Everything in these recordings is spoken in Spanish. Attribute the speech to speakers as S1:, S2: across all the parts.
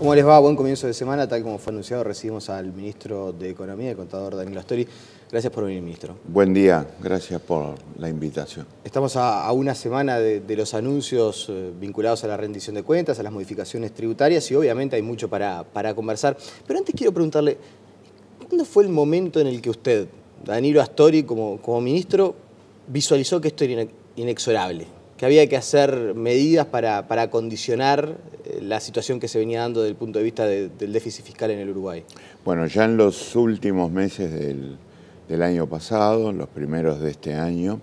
S1: ¿Cómo les va? Buen comienzo de semana. Tal como fue anunciado, recibimos al ministro de Economía, el contador Danilo Astori. Gracias por venir, ministro.
S2: Buen día, gracias por la invitación.
S1: Estamos a, una semana de, los anuncios eh, vinculados a la rendición de cuentas, a las modificaciones tributarias y obviamente hay mucho para, conversar. Pero antes quiero preguntarle, ¿cuándo fue el momento en el que usted, Danilo Astori, como, como ministro, visualizó que esto era inexorable? que había que hacer medidas para, condicionar eh, la situación que se venía dando desde el punto de vista del déficit fiscal en el Uruguay.
S2: Bueno, ya en los últimos meses del, año pasado, en los primeros de este año,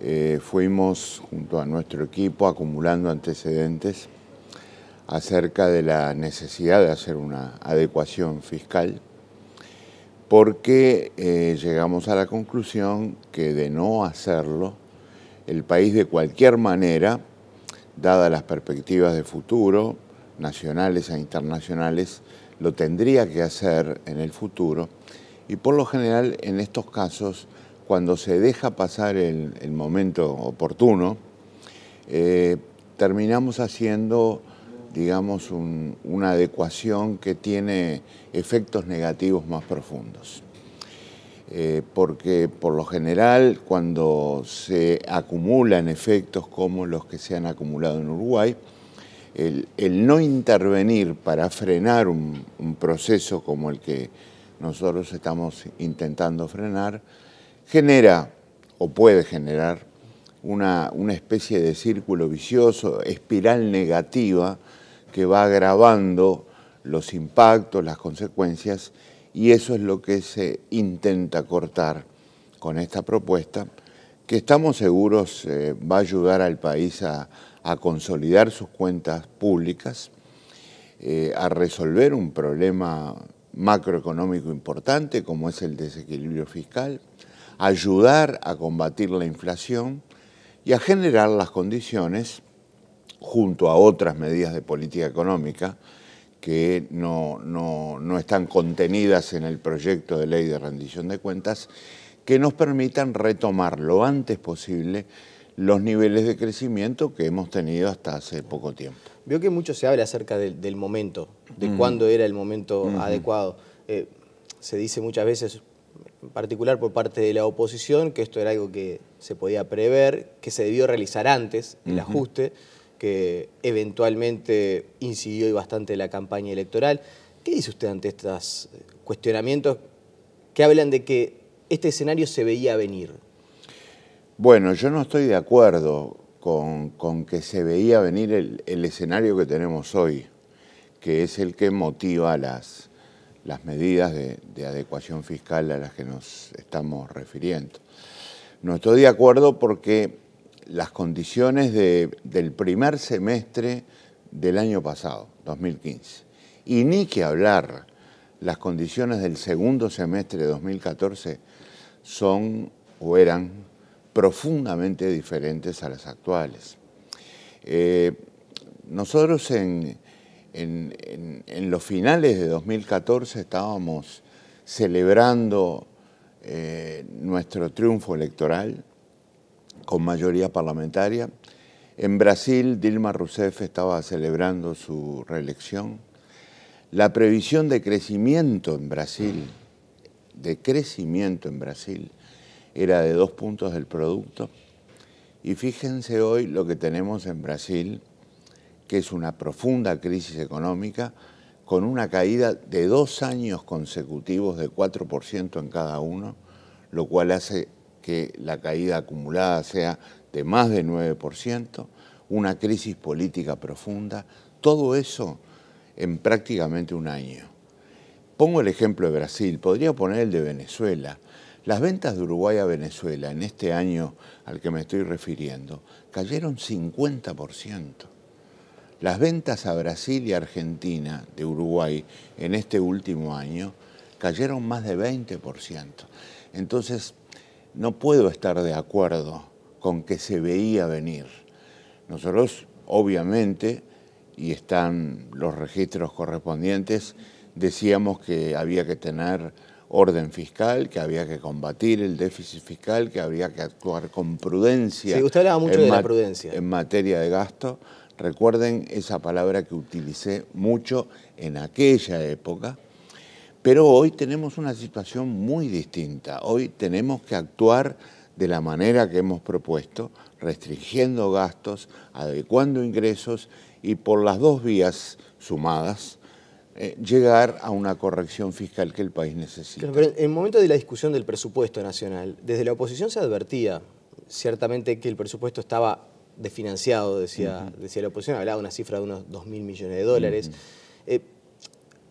S2: eh, fuimos junto a nuestro equipo acumulando antecedentes acerca de la necesidad de hacer una adecuación fiscal, porque eh, llegamos a la conclusión que de no hacerlo, el país de cualquier manera, dadas las perspectivas de futuro, nacionales e internacionales, lo tendría que hacer en el futuro. Y por lo general, en estos casos, cuando se deja pasar el, momento oportuno, eh, terminamos haciendo, digamos, una adecuación que tiene efectos negativos más profundos. Eh, porque por lo general cuando se acumulan efectos como los que se han acumulado en Uruguay, el, no intervenir para frenar un, proceso como el que nosotros estamos intentando frenar, genera o puede generar una, una especie de círculo vicioso, espiral negativa, que va agravando los impactos, las consecuencias y eso es lo que se intenta cortar con esta propuesta, que estamos seguros eh, va a ayudar al país a, consolidar sus cuentas públicas, eh, a resolver un problema macroeconómico importante como es el desequilibrio fiscal, ayudar a combatir la inflación y a generar las condiciones, junto a otras medidas de política económica, que no, no, no están contenidas en el proyecto de ley de rendición de cuentas, que nos permitan retomar lo antes posible los niveles de crecimiento que hemos tenido hasta hace poco tiempo.
S1: Veo que mucho se habla acerca del, momento, de cuándo era el momento adecuado. Eh, se dice muchas veces, en particular por parte de la oposición, que esto era algo que se podía prever, que se debió realizar antes, el ajuste que eventualmente incidió y bastante en la campaña electoral. ¿Qué dice usted ante estos cuestionamientos que hablan de que este escenario se veía venir?
S2: Bueno, yo no estoy de acuerdo con, que se veía venir el, escenario que tenemos hoy, que es el que motiva las, las medidas de adecuación fiscal a las que nos estamos refiriendo. No estoy de acuerdo porque las condiciones del primer semestre del año pasado, 2015. Y ni que hablar, las condiciones del segundo semestre de 2014 son o eran profundamente diferentes a las actuales. Eh, nosotros en, los finales de 2014 estábamos celebrando eh, nuestro triunfo electoral con mayoría parlamentaria. En Brasil, Dilma Rousseff estaba celebrando su reelección. La previsión de crecimiento en Brasil, de crecimiento en Brasil, era de dos puntos del producto. Y fíjense hoy lo que tenemos en Brasil, que es una profunda crisis económica, con una caída de dos años consecutivos de 4% en cada uno, lo cual hace que la caída acumulada sea de más de 9%, una crisis política profunda, todo eso en prácticamente un año. Pongo el ejemplo de Brasil, podría poner el de Venezuela. Las ventas de Uruguay a Venezuela en este año al que me estoy refiriendo cayeron 50%. Las ventas a Brasil y Argentina de Uruguay en este último año cayeron más de 20%. Entonces, no puedo estar de acuerdo con que se veía venir. Nosotros, obviamente, y están los registros correspondientes, decíamos que había que tener orden fiscal, que había que combatir el déficit fiscal, que había que actuar con prudencia. usted hablaba mucho de prudencia. En materia de gasto, recuerden esa palabra que utilicé mucho en aquella época, pero hoy tenemos una situación muy distinta. Hoy tenemos que actuar de la manera que hemos propuesto, restringiendo gastos, adecuando ingresos y por las dos vías sumadas eh, llegar a una corrección fiscal que el país necesita.
S1: en el momento de la discusión del presupuesto nacional, desde la oposición se advertía ciertamente que el presupuesto estaba desfinanciado, decía, decía la oposición, hablaba de una cifra de unos 2.000 millones de dólares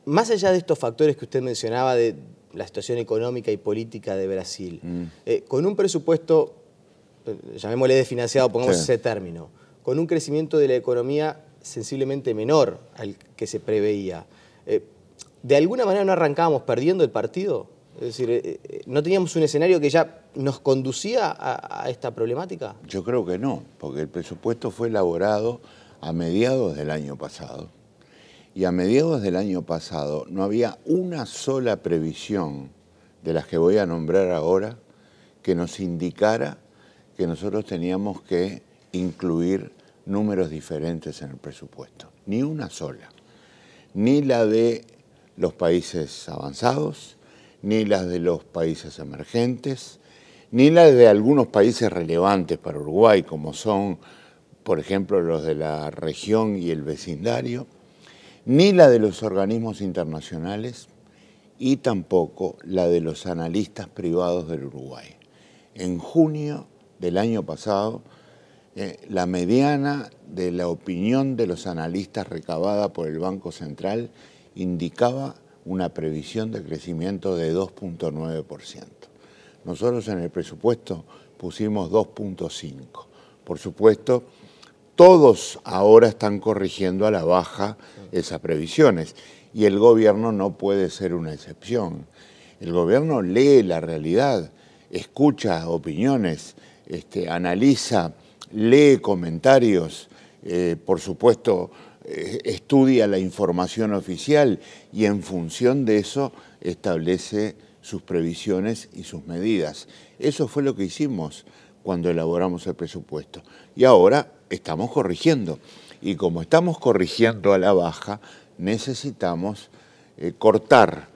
S1: más allá de estos factores que usted mencionaba de la situación económica y política de Brasil, mm. eh, con un presupuesto, eh, llamémosle desfinanciado, pongamos ese término, con un crecimiento de la economía sensiblemente menor al que se preveía, eh, ¿de alguna manera no arrancábamos perdiendo el partido? Es decir, ¿no teníamos un escenario que ya
S2: nos conducía a esta problemática? Yo creo que no, porque el presupuesto fue elaborado a mediados del año pasado y a mediados del año pasado no había una sola previsión de las que voy a nombrar ahora que nos indicara que nosotros teníamos que incluir números diferentes en el presupuesto. Ni una sola. Ni la de los países avanzados, ni la de los países emergentes, ni la de algunos países relevantes para Uruguay, como son, por ejemplo, los de la región y el vecindario, ni la de los organismos internacionales y tampoco la de los analistas privados del Uruguay. En junio del año pasado, eh, la mediana de la opinión de los analistas recabada por el Banco Central indicaba una previsión de crecimiento de 2.9%. Nosotros en el presupuesto pusimos 2.5%. Por supuesto, todos ahora están corrigiendo a la baja esas previsiones y el gobierno no puede ser una excepción. El gobierno lee la realidad, escucha opiniones, este, analiza, lee comentarios, eh, por supuesto eh, estudia la información oficial y en función de eso establece sus previsiones y sus medidas. Eso fue lo que hicimos cuando elaboramos el presupuesto. Y ahora estamos corrigiendo. Y como estamos corrigiendo a la baja, necesitamos eh, cortar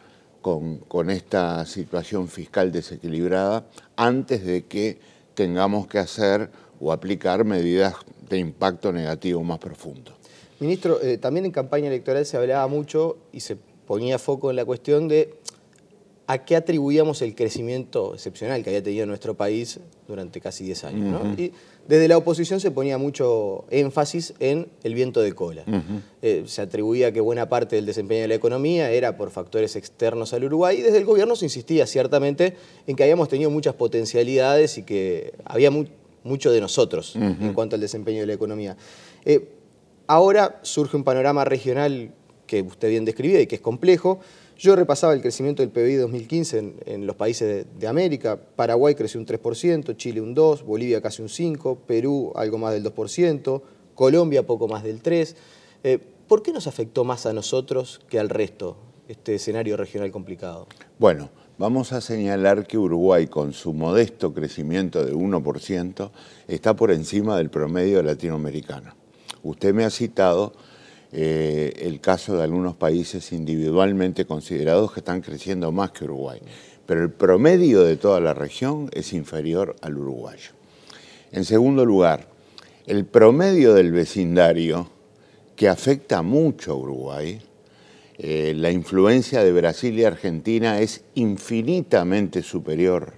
S2: con, esta situación fiscal desequilibrada antes de que tengamos que hacer o aplicar medidas de impacto negativo más profundo.
S1: Ministro, eh, también en campaña electoral se hablaba mucho y se ponía foco en la cuestión de a qué atribuíamos el crecimiento excepcional que había tenido nuestro país durante casi 10 años. Y desde la oposición se ponía mucho énfasis en el viento de cola. Eh, se atribuía que buena parte del desempeño de la economía era por factores externos al Uruguay y desde el gobierno se insistía ciertamente en que habíamos tenido muchas potencialidades y que había mucho de nosotros en cuanto al desempeño de la economía. Eh, ahora surge un panorama regional que usted bien describía y que es complejo, yo repasaba el crecimiento del PBI 2015 en, los países de, América. Paraguay creció un 3%, Chile un 2%, Bolivia casi un 5%, Perú algo más del 2%, Colombia poco más del 3%. Eh, ¿Por qué nos afectó más a nosotros que al resto este escenario regional complicado?
S2: Bueno, vamos a señalar que Uruguay, con su modesto crecimiento de 1%, está por encima del promedio latinoamericano. Usted me ha citado eh, el caso de algunos países individualmente considerados que están creciendo más que Uruguay, pero el promedio de toda la región es inferior al uruguayo. En segundo lugar, el promedio del vecindario, que afecta mucho a Uruguay, eh, la influencia de Brasil y Argentina es infinitamente superior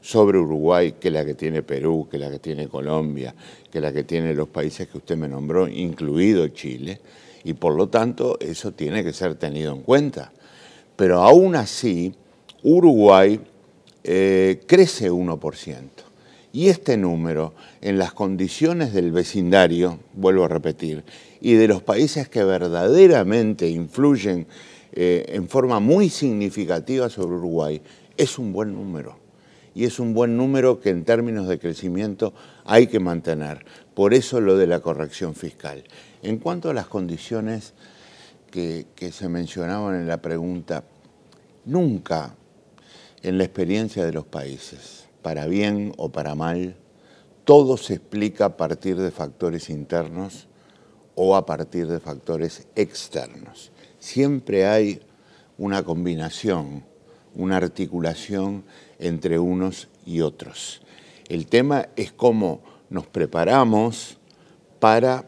S2: sobre Uruguay que la que tiene Perú, que la que tiene Colombia, que la que tiene los países que usted me nombró, incluido Chile y por lo tanto eso tiene que ser tenido en cuenta. Pero aún así, Uruguay eh, crece 1%. Y este número, en las condiciones del vecindario, vuelvo a repetir, y de los países que verdaderamente influyen eh, en forma muy significativa sobre Uruguay, es un buen número. Y es un buen número que en términos de crecimiento hay que mantener. Por eso lo de la corrección fiscal. En cuanto a las condiciones que, se mencionaban en la pregunta, nunca en la experiencia de los países, para bien o para mal, todo se explica a partir de factores internos o a partir de factores externos. Siempre hay una combinación, una articulación entre unos y otros. El tema es cómo nos preparamos para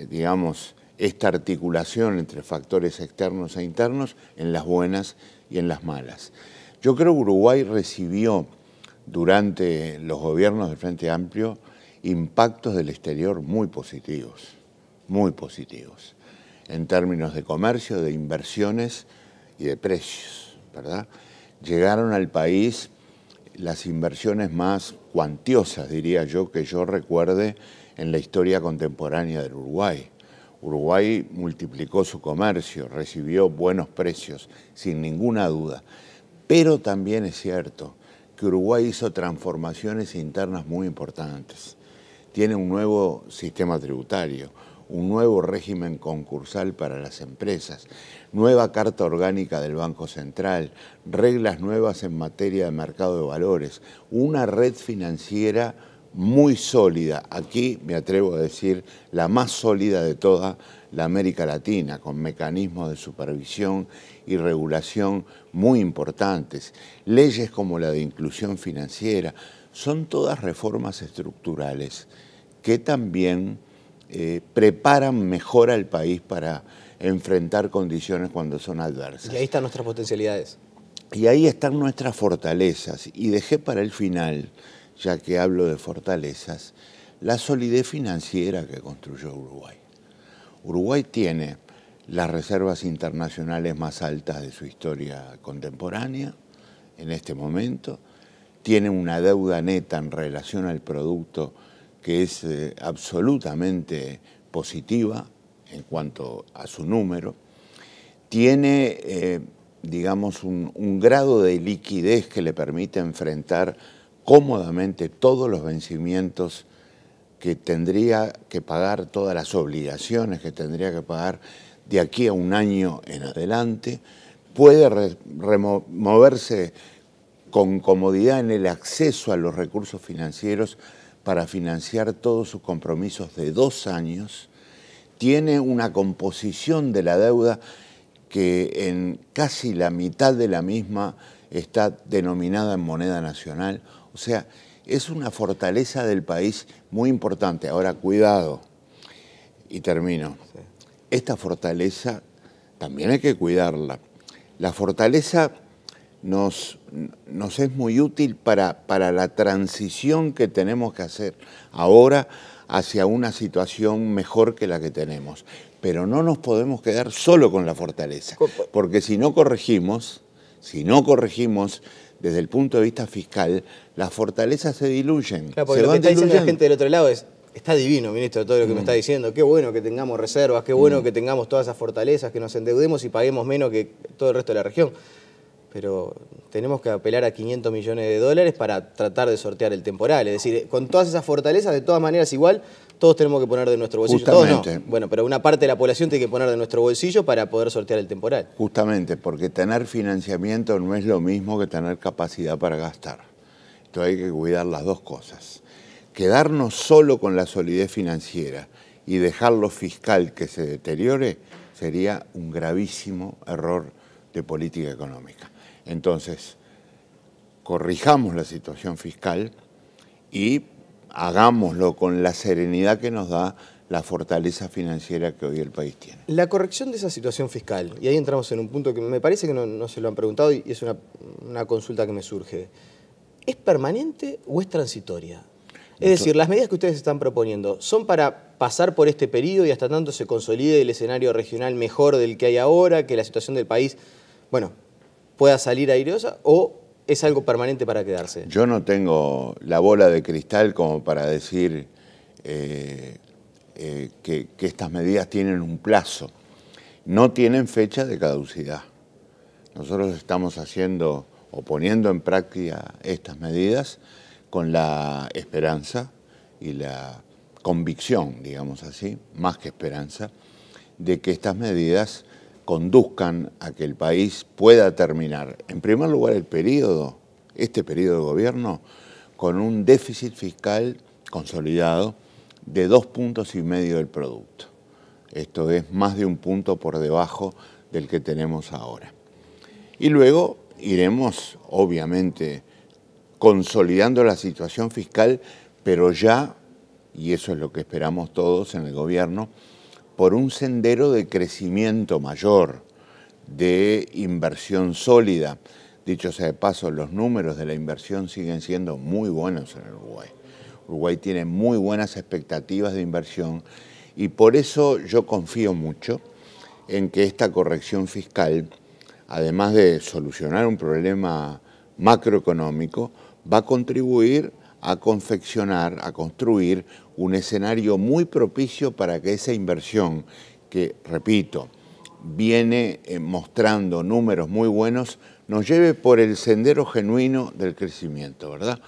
S2: eh, digamos, esta articulación entre factores externos e internos en las buenas y en las malas. Yo creo que Uruguay recibió durante los gobiernos del Frente Amplio impactos del exterior muy positivos, muy positivos, en términos de comercio, de inversiones y de precios, ¿verdad? Llegaron al país las inversiones más cuantiosas, diría yo, que yo recuerde en la historia contemporánea del Uruguay. Uruguay multiplicó su comercio, recibió buenos precios, sin ninguna duda. Pero también es cierto que Uruguay hizo transformaciones internas muy importantes. Tiene un nuevo sistema tributario, un nuevo régimen concursal para las empresas, nueva carta orgánica del Banco Central, reglas nuevas en materia de mercado de valores, una red financiera muy sólida, aquí me atrevo a decir la más sólida de toda la América Latina, con mecanismos de supervisión y regulación muy importantes, leyes como la de inclusión financiera, son todas reformas estructurales que también eh, preparan mejor al país para enfrentar condiciones cuando son adversas.
S1: Y ahí están nuestras potencialidades.
S2: Y ahí están nuestras fortalezas. Y dejé para el final ya que hablo de fortalezas, la solidez financiera que construyó Uruguay. Uruguay tiene las reservas internacionales más altas de su historia contemporánea en este momento, tiene una deuda neta en relación al producto que es eh, absolutamente positiva en cuanto a su número, tiene, eh, digamos, un grado de liquidez que le permite enfrentar cómodamente todos los vencimientos que tendría que pagar, todas las obligaciones que tendría que pagar de aquí a un año en adelante, puede moverse con comodidad en el acceso a los recursos financieros para financiar todos sus compromisos de dos años, tiene una composición de la deuda que en casi la mitad de la misma está denominada en moneda nacional o sea, es una fortaleza del país muy importante. Ahora, cuidado, y termino. Esta fortaleza también hay que cuidarla. La fortaleza nos, nos es muy útil para, para la transición que tenemos que hacer ahora hacia una situación mejor que la que tenemos. Pero no nos podemos quedar solo con la fortaleza, porque si no corregimos, si no corregimos desde el punto de vista fiscal, las fortalezas se diluyen. Claro, porque lo que está diciendo la gente
S1: del otro lado es, está divino, ministro, todo lo que me mm. está diciendo, qué bueno que tengamos reservas, qué bueno mm. que tengamos todas esas fortalezas, que nos endeudemos y paguemos menos que todo el resto de la región. Pero tenemos que apelar a 500 millones de dólares para tratar de sortear el temporal. Es decir, con todas esas fortalezas, de todas maneras igual, todos tenemos que poner de nuestro bolsillo. Bueno, pero una parte de la población tiene que poner de nuestro bolsillo para poder sortear el temporal.
S2: Justamente, porque tener financiamiento no es lo mismo que tener capacidad para gastar. Entonces hay que cuidar las dos cosas. Quedarnos solo con la solidez financiera y dejar lo fiscal que se deteriore sería un gravísimo error de política económica. Entonces, corrijamos la situación fiscal y hagámoslo con la serenidad que nos da la fortaleza financiera que hoy el país tiene.
S1: La corrección de esa situación fiscal, y ahí entramos en un punto que me parece que no, se lo han preguntado y es una, consulta que me surge, ¿es permanente o es transitoria? Es decir, las medidas que ustedes están proponiendo, ¿son para pasar por este periodo y hasta tanto se consolide el escenario regional mejor del que hay ahora, que la situación del país, bueno, pueda salir aireosa, o es algo permanente para quedarse.
S2: Yo no tengo la bola de cristal como para decir eh, eh, que estas medidas tienen un plazo. No tienen fecha de caducidad. Nosotros estamos haciendo o poniendo en práctica estas medidas con la esperanza y la convicción, digamos así, más que esperanza, de que estas medidas conduzcan a que el país pueda terminar, en primer lugar, el periodo, este periodo de gobierno, con un déficit fiscal consolidado de dos puntos y medio del producto. Esto es más de un punto por debajo del que tenemos ahora. Y luego iremos, obviamente, consolidando la situación fiscal, pero ya, y eso es lo que esperamos todos en el gobierno, por un sendero de crecimiento mayor, de inversión sólida. Dicho sea de paso, los números de la inversión siguen siendo muy buenos en Uruguay. Uruguay tiene muy buenas expectativas de inversión y por eso yo confío mucho en que esta corrección fiscal, además de solucionar un problema macroeconómico, va a contribuir a confeccionar, a construir un escenario muy propicio para que esa inversión, que repito, viene eh, mostrando números muy buenos, nos lleve por el sendero genuino del crecimiento, ¿verdad?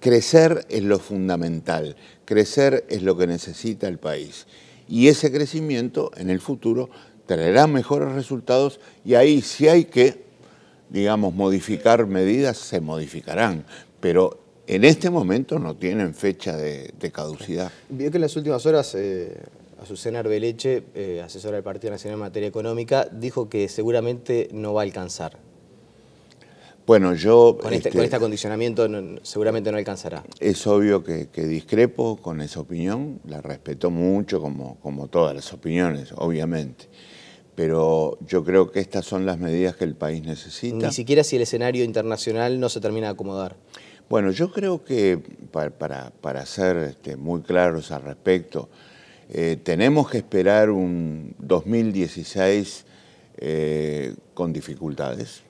S2: Crecer es lo fundamental, crecer es lo que necesita el país. Y ese crecimiento en el futuro traerá mejores resultados y ahí si hay que, digamos, modificar medidas, se modificarán. Pero en este momento no tienen fecha de, caducidad.
S1: Vio que en las últimas horas eh, Azucena Arbeleche, eh, asesora del Partido Nacional en materia económica, dijo que seguramente no va a alcanzar.
S2: Bueno, yo... Con este, este, este
S1: acondicionamiento seguramente no alcanzará.
S2: Es obvio que, discrepo con esa opinión, la respeto mucho como, como todas las opiniones, obviamente pero yo creo que estas son las medidas que el país necesita. Ni
S1: siquiera si el escenario internacional no se termina de acomodar.
S2: Bueno, yo creo que para, ser este, muy claros al respecto, eh, tenemos que esperar un 2016 eh, con dificultades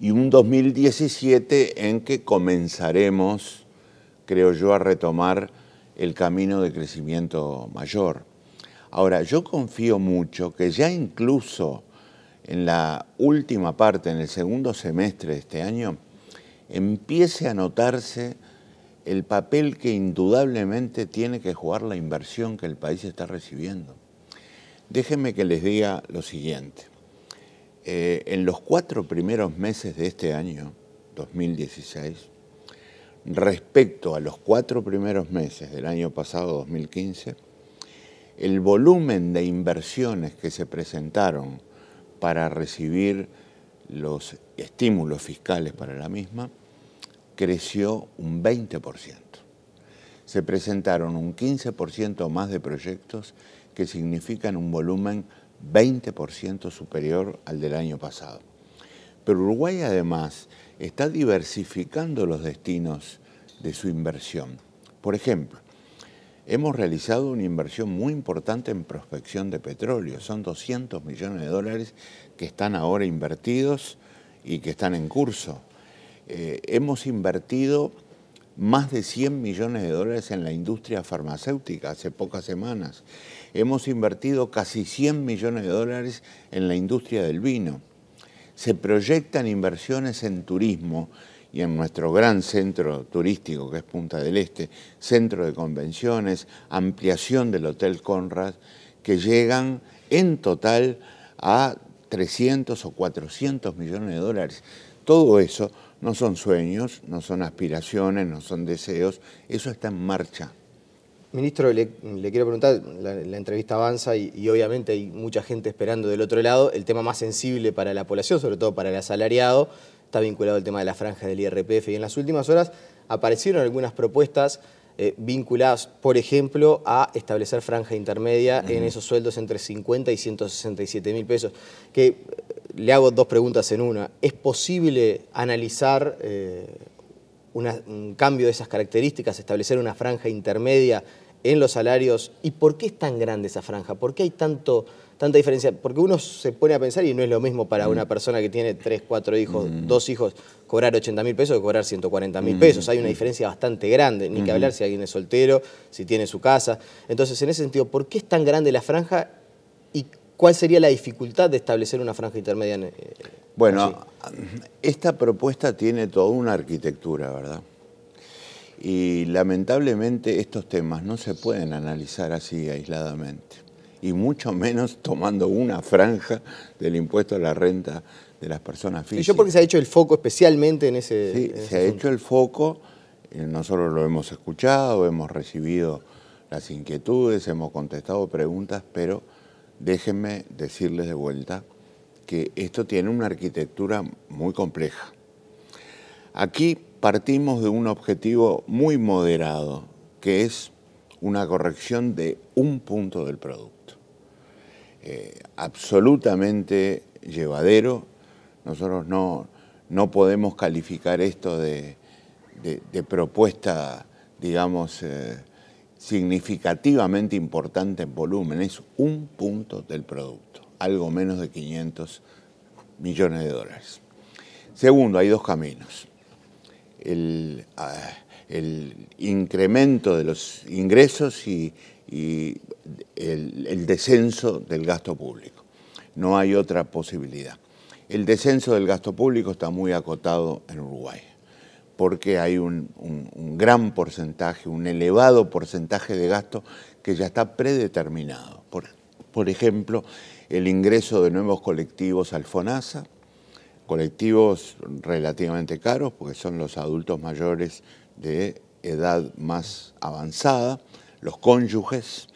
S2: y un 2017 en que comenzaremos, creo yo, a retomar el camino de crecimiento mayor. Ahora, yo confío mucho que ya incluso en la última parte, en el segundo semestre de este año, empiece a notarse el papel que indudablemente tiene que jugar la inversión que el país está recibiendo. Déjenme que les diga lo siguiente. Eh, en los cuatro primeros meses de este año, 2016, respecto a los cuatro primeros meses del año pasado, 2015, el volumen de inversiones que se presentaron para recibir los estímulos fiscales para la misma creció un 20%. Se presentaron un 15% más de proyectos que significan un volumen 20% superior al del año pasado. Pero Uruguay además está diversificando los destinos de su inversión. Por ejemplo, hemos realizado una inversión muy importante en prospección de petróleo. Son 200 millones de dólares que están ahora invertidos y que están en curso. Eh, hemos invertido más de 100 millones de dólares en la industria farmacéutica hace pocas semanas. Hemos invertido casi 100 millones de dólares en la industria del vino. Se proyectan inversiones en turismo y en nuestro gran centro turístico que es Punta del Este, centro de convenciones, ampliación del Hotel Conrad, que llegan en total a 300 o 400 millones de dólares. Todo eso no son sueños, no son aspiraciones, no son deseos, eso está en marcha.
S1: Ministro, le, quiero preguntar, la, entrevista avanza y, obviamente hay mucha gente esperando del otro lado. El tema más sensible para la población, sobre todo para el asalariado, está vinculado al tema de la franja del IRPF y en las últimas horas aparecieron algunas propuestas eh, vinculadas, por ejemplo, a establecer franja intermedia en esos sueldos entre 50 y 167 mil pesos, que le hago dos preguntas en una. ¿Es posible analizar eh, un cambio de esas características, establecer una franja intermedia en los salarios? ¿Y por qué es tan grande esa franja? ¿Por qué hay tanto, tanta diferencia? Porque uno se pone a pensar y no es lo mismo para mm. una persona que tiene tres, cuatro hijos, mm. dos hijos, cobrar 80 mil pesos que cobrar 140 mil mm. pesos. Hay una diferencia bastante grande, ni que hablar si alguien es soltero, si tiene su casa. Entonces, en ese sentido, ¿por qué es tan grande la franja y ¿Cuál sería la dificultad de establecer una franja intermedia? Eh,
S2: bueno, esta propuesta tiene toda una arquitectura, ¿verdad? Y lamentablemente estos temas no se pueden analizar así aisladamente, y mucho menos tomando una franja del impuesto a la renta de las personas físicas. Y yo
S1: porque se ha hecho el foco especialmente en ese... Sí, se ha
S2: hecho el foco, eh, nosotros lo hemos escuchado, hemos recibido las inquietudes, hemos contestado preguntas, pero déjenme decirles de vuelta que esto tiene una arquitectura muy compleja. Aquí partimos de un objetivo muy moderado, que es una corrección de un punto del producto. Eh, absolutamente llevadero. Nosotros no, podemos calificar esto de, propuesta, digamos, eh, significativamente importante en volumen, es un punto del producto, algo menos de 500 millones de dólares. Segundo, hay dos caminos. El, ah, incremento de los ingresos y, el descenso del gasto público. No hay otra posibilidad. El descenso del gasto público está muy acotado en Uruguay porque hay un, gran porcentaje, un elevado porcentaje de gastos que ya está predeterminado. por ejemplo, el ingreso de nuevos colectivos al FONASA, colectivos relativamente caros, porque son los adultos mayores de edad más avanzada, los cónyuges,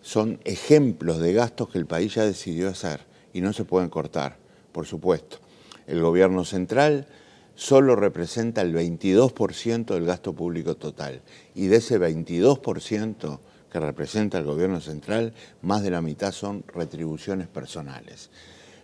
S2: son ejemplos de gastos que el país ya decidió hacer y no se pueden cortar, por supuesto. El gobierno central solo representa el 22% del gasto público total. Y de ese 22% que representa el gobierno central, más de la mitad son retribuciones personales.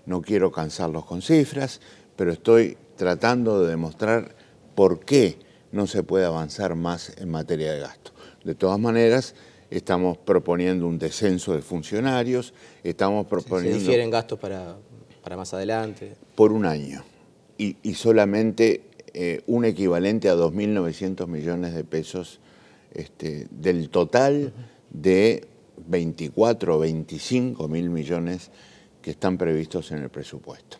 S2: No quiero cansarlos con cifras, pero estoy tratando de demostrar por qué no se puede avanzar más en materia de gasto. De todas maneras, estamos proponiendo un descenso de funcionarios, estamos proponiendo... se difieren
S1: gastos para, para más adelante.
S2: Por un año y, solamente eh, un equivalente a 2.900 millones de pesos este, del total de 24 o 25 mil millones que están previstos en el presupuesto.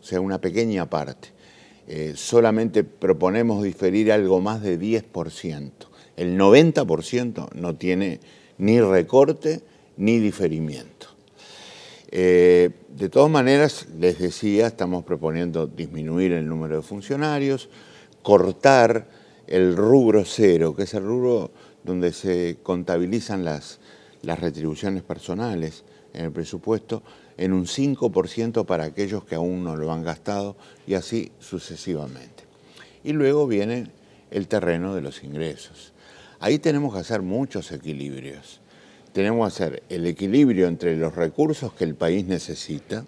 S2: O sea, una pequeña parte. Eh, solamente proponemos diferir algo más de 10%. El 90% no tiene ni recorte ni diferimiento. Eh, de todas maneras, les decía, estamos proponiendo disminuir el número de funcionarios, cortar el rubro cero, que es el rubro donde se contabilizan las, las retribuciones personales en el presupuesto, en un 5% para aquellos que aún no lo han gastado y así sucesivamente. Y luego viene el terreno de los ingresos. Ahí tenemos que hacer muchos equilibrios tenemos que hacer el equilibrio entre los recursos que el país necesita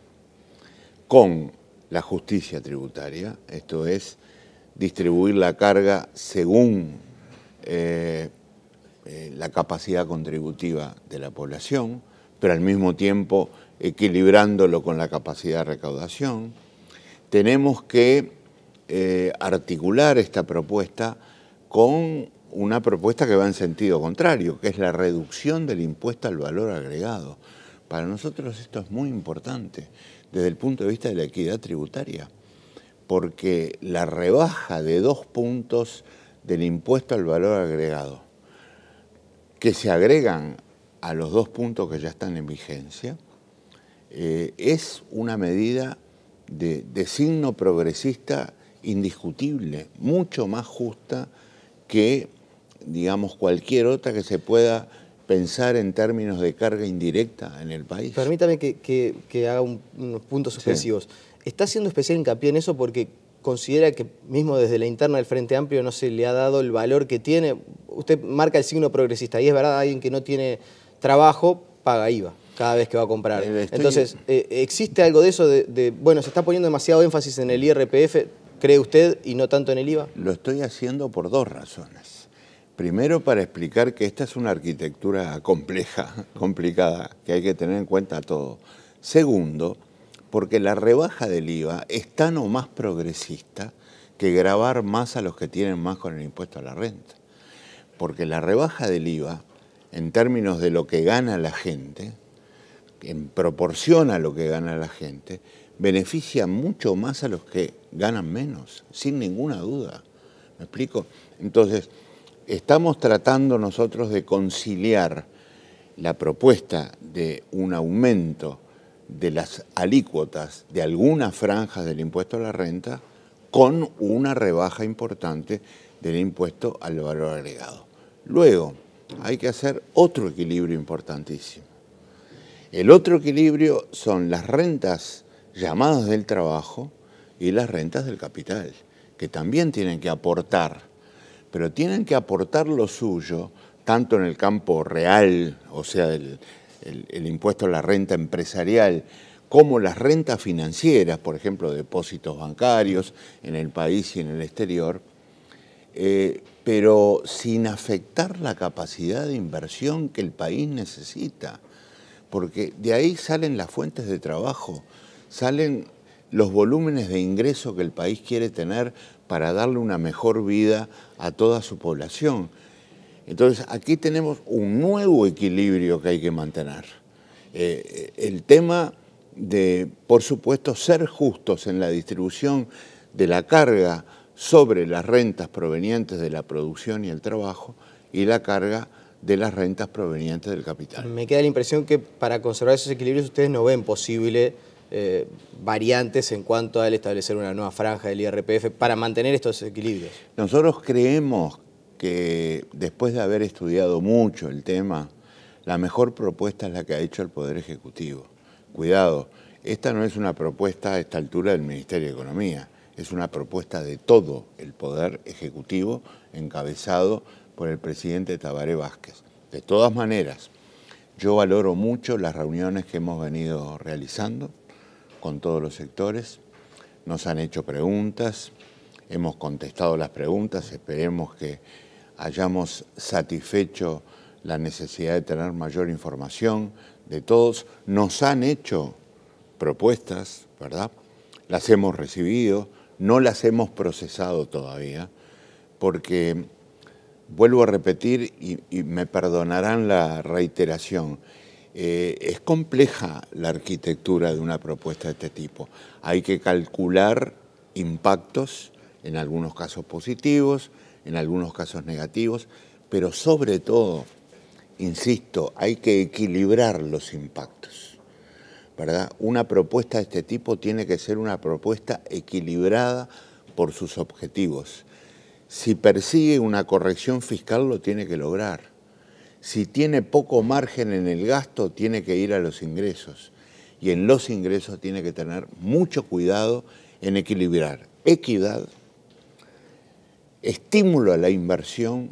S2: con la justicia tributaria, esto es, distribuir la carga según eh, eh, la capacidad contributiva de la población, pero al mismo tiempo equilibrándolo con la capacidad de recaudación. Tenemos que eh, articular esta propuesta con una propuesta que va en sentido contrario, que es la reducción del impuesto al valor agregado. Para nosotros esto es muy importante desde el punto de vista de la equidad tributaria, porque la rebaja de dos puntos del impuesto al valor agregado, que se agregan a los dos puntos que ya están en vigencia, eh, es una medida de signo progresista indiscutible, mucho más justa que digamos, cualquier otra que se pueda pensar en términos de carga indirecta en el país.
S1: Permítame que, haga unos puntos suspensivos. Está haciendo especial hincapié en eso porque considera que mismo desde la interna del Frente Amplio no se le ha dado el valor que tiene. Usted marca el signo progresista y es verdad, alguien que no tiene trabajo paga IVA cada vez que va a comprar. Eh, Entonces, eh, ¿existe algo de eso? de, bueno, se está poniendo demasiado énfasis en el IRPF, cree usted, y no tanto en el IVA.
S2: Lo estoy haciendo por dos razones. Primero para explicar que esta es una arquitectura compleja, complicada, que hay que tener en cuenta todo. Segundo, porque la rebaja del IVA es tan o más progresista que grabar más a los que tienen más con el impuesto a la renta. Porque la rebaja del IVA, en términos de lo que gana la gente, en proporción a lo que gana la gente, beneficia mucho más a los que ganan menos, sin ninguna duda. ¿Me explico? Entonces, estamos tratando nosotros de conciliar la propuesta de un aumento de las alícuotas de algunas franjas del impuesto a la renta con una rebaja importante del impuesto al valor agregado. Luego, hay que hacer otro equilibrio importantísimo. El otro equilibrio son las rentas llamadas del trabajo y las rentas del capital, que también tienen que aportar pero tienen que aportar lo suyo, tanto en el campo real, o sea, el, impuesto a la renta empresarial, como las rentas financieras, por ejemplo, depósitos bancarios en el país y en el exterior, eh, pero sin afectar la capacidad de inversión que el país necesita, porque de ahí salen las fuentes de trabajo, salen los volúmenes de ingreso que el país quiere tener para darle una mejor vida a toda su población. Entonces, aquí tenemos un nuevo equilibrio que hay que mantener. Eh, eh, el tema de, por supuesto, ser justos en la distribución de la carga sobre las rentas provenientes de la producción y el trabajo y la carga de las rentas provenientes del capital.
S1: Me queda la impresión que para conservar esos equilibrios ustedes no ven posible eh, variantes en cuanto al establecer una nueva franja del IRPF para mantener estos equilibrios?
S2: Nosotros creemos que después de haber estudiado mucho el tema, la mejor propuesta es la que ha hecho el Poder Ejecutivo. Cuidado, esta no es una propuesta a esta altura del Ministerio de Economía, es una propuesta de todo el Poder Ejecutivo encabezado por el presidente Tabaré Vázquez. De todas maneras, yo valoro mucho las reuniones que hemos venido realizando, con todos los sectores, nos han hecho preguntas, hemos contestado las preguntas, esperemos que hayamos satisfecho la necesidad de tener mayor información de todos. Nos han hecho propuestas, ¿verdad? Las hemos recibido, no las hemos procesado todavía, porque vuelvo a repetir y, me perdonarán la reiteración, eh, es compleja la arquitectura de una propuesta de este tipo. Hay que calcular impactos, en algunos casos positivos, en algunos casos negativos, pero sobre todo, insisto, hay que equilibrar los impactos. ¿verdad? Una propuesta de este tipo tiene que ser una propuesta equilibrada por sus objetivos. Si persigue una corrección fiscal, lo tiene que lograr si tiene poco margen en el gasto, tiene que ir a los ingresos. Y en los ingresos tiene que tener mucho cuidado en equilibrar equidad, estímulo a la inversión,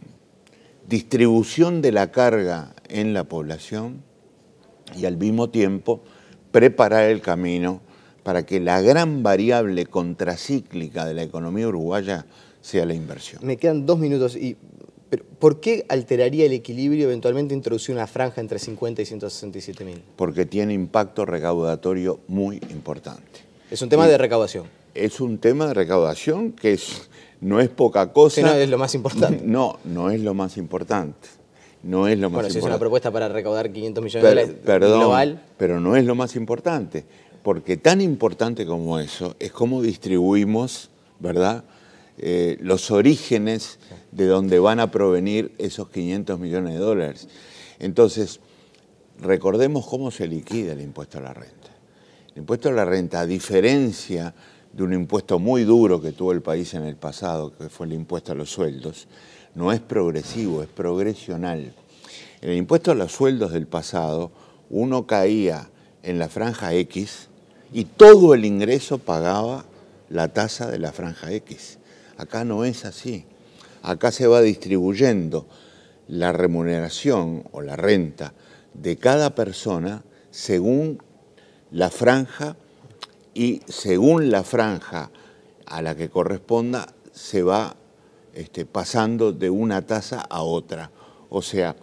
S2: distribución de la carga en la población y al mismo tiempo preparar el camino para que la gran variable contracíclica de la economía uruguaya sea la inversión. Me quedan
S1: dos minutos y ¿Por qué alteraría el equilibrio eventualmente introducir una franja entre 50 y 167 mil?
S2: Porque tiene impacto recaudatorio muy importante. Es un tema de recaudación. Es un tema de recaudación que no es poca cosa. Que no es lo más importante. No, no es lo más importante. No es lo más importante. Bueno, si es una
S1: propuesta para recaudar 500 millones de dólares perdón, global.
S2: Pero no es lo más importante. Porque tan importante como eso es cómo distribuimos, ¿verdad? Eh, los orígenes de dónde van a provenir esos 500 millones de dólares. Entonces, recordemos cómo se liquida el impuesto a la renta. El impuesto a la renta, a diferencia de un impuesto muy duro que tuvo el país en el pasado, que fue el impuesto a los sueldos, no es progresivo, es progresional. En el impuesto a los sueldos del pasado, uno caía en la franja X y todo el ingreso pagaba la tasa de la franja X. Acá no es así acá se va distribuyendo la remuneración o la renta de cada persona según la franja y según la franja a la que corresponda se va este, pasando de una tasa a otra. O sea,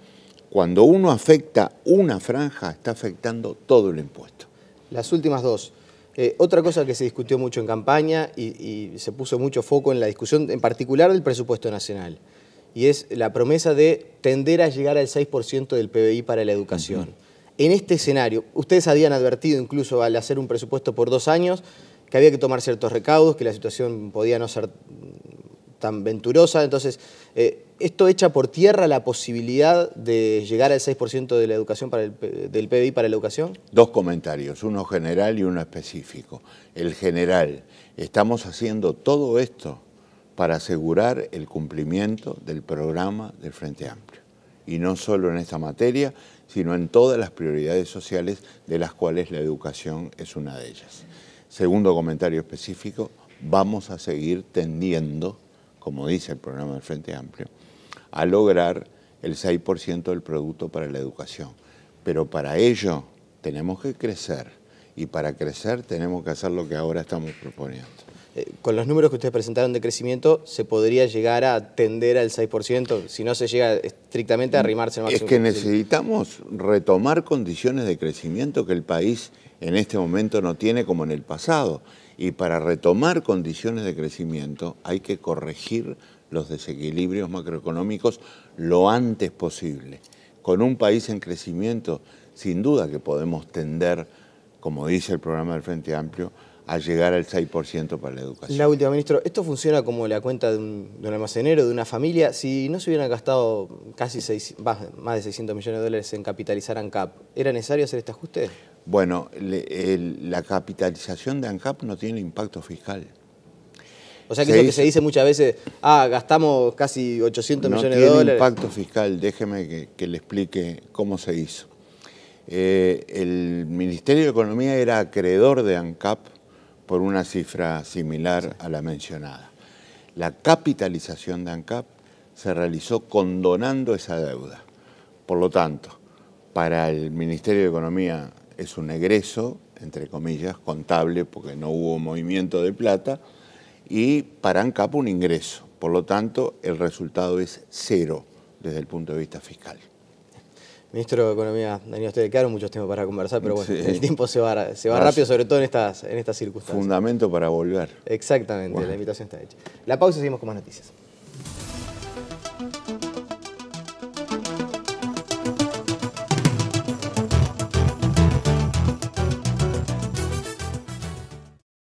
S2: cuando uno afecta una franja, está afectando todo el impuesto. Las últimas dos. Eh, otra cosa que
S1: se discutió mucho en campaña y, se puso mucho foco en la discusión, en particular del presupuesto nacional, y es la promesa de tender a llegar al 6% del PBI para la educación. En este escenario, ustedes habían advertido incluso al hacer un presupuesto por dos años que había que tomar ciertos recaudos, que la situación podía no ser tan venturosa, entonces... Eh, esto echa por tierra la posibilidad de llegar al 6% de la educación para el, del PBI para la educación?
S2: Dos comentarios, uno general y uno específico. El general, estamos haciendo todo esto para asegurar el cumplimiento del programa del Frente Amplio. Y no solo en esta materia, sino en todas las prioridades sociales de las cuales la educación es una de ellas. Segundo comentario específico, vamos a seguir tendiendo, como dice el programa del Frente Amplio, a lograr el 6% del producto para la educación. Pero para ello tenemos que crecer y para crecer tenemos que hacer lo que ahora estamos proponiendo. Eh,
S1: con los números que ustedes presentaron de crecimiento, ¿se podría llegar a atender al 6%? Si no se llega estrictamente a arrimarse al Es que
S2: necesitamos retomar condiciones de crecimiento que el país en este momento no tiene como en el pasado. Y para retomar condiciones de crecimiento hay que corregir los desequilibrios macroeconómicos lo antes posible. Con un país en crecimiento, sin duda que podemos tender, como dice el programa del Frente Amplio, a llegar al 6% para la educación.
S1: La última, ministro, esto funciona como la cuenta de un, de un almacenero, de una familia. Si no se hubieran gastado casi seis, más, de 600 millones de dólares en capitalizar ANCAP, ¿era necesario hacer este ajuste?
S2: Bueno, la capitalización de ANCAP no tiene impacto fiscal. O sea, que se que se dice
S1: muchas veces, ah, gastamos casi 800 millones de dólares. No impacto
S2: fiscal, déjeme que, le explique cómo se hizo. Eh, el Ministerio de Economía era acreedor de ANCAP por una cifra similar a la mencionada. La capitalización de ANCAP se realizó condonando esa deuda. Por lo tanto, para el Ministerio de Economía es un egreso, entre comillas, contable, porque no hubo movimiento de plata, y para ANCAP un ingreso. Por lo tanto, el resultado es cero desde el punto de vista fiscal.
S1: Ministro de Economía, Daniel, usted quedaron muchos temas para conversar, pero bueno, el tiempo se va, se va rápido, sobre todo en estas, en estas circunstancias.
S2: Fundamento para volver.
S1: Exactamente, la invitación está hecha. La pausa y seguimos con más noticias.